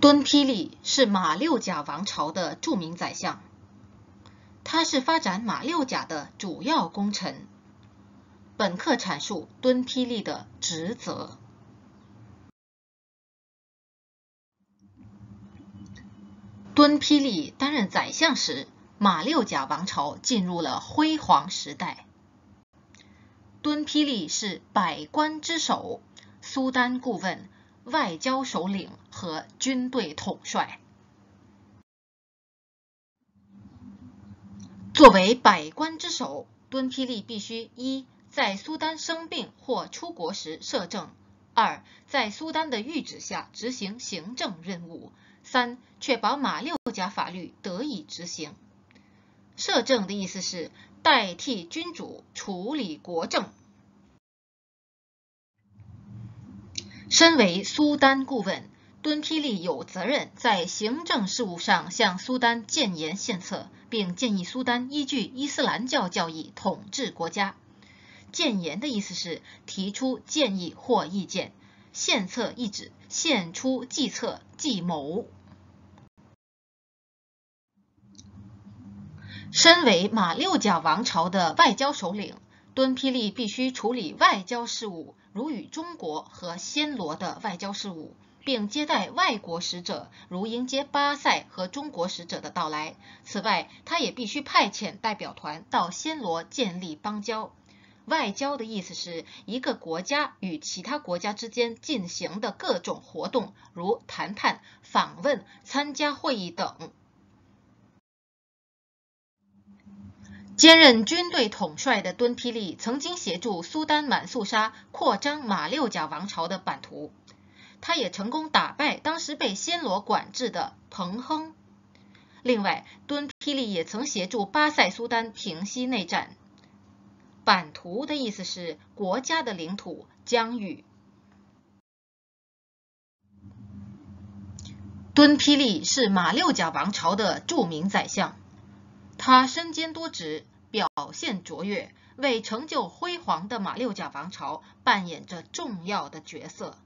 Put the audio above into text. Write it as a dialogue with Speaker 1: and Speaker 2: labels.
Speaker 1: 敦霹雳是马六甲王朝的著名宰相，他是发展马六甲的主要功臣。本课阐述敦霹雳的职责。敦霹雳担任宰相时，马六甲王朝进入了辉煌时代。敦霹雳是百官之首、苏丹顾问、外交首领。和军队统帅，作为百官之首，敦皮利必须一在苏丹生病或出国时摄政；二在苏丹的谕旨下执行行政任务；三确保马六甲法律得以执行。摄政的意思是代替君主处理国政。身为苏丹顾问。敦丕利有责任在行政事务上向苏丹建言献策，并建议苏丹依据伊斯兰教教义统治国家。建言的意思是提出建议或意见，献策意指献出计策、计谋。身为马六甲王朝的外交首领，敦丕利必须处理外交事务，如与中国和暹罗的外交事务。并接待外国使者，如迎接巴塞和中国使者的到来。此外，他也必须派遣代表团到暹罗建立邦交。外交的意思是一个国家与其他国家之间进行的各种活动，如谈判、访问、参加会议等。兼任军队统帅的敦披利曾经协助苏丹满速沙扩张马六甲王朝的版图。他也成功打败当时被暹罗管制的彭亨。另外，敦霹雳也曾协助巴塞苏丹平息内战。版图的意思是国家的领土疆域。敦霹雳是马六甲王朝的著名宰相，他身兼多职，表现卓越，为成就辉煌的马六甲王朝扮演着重要的角色。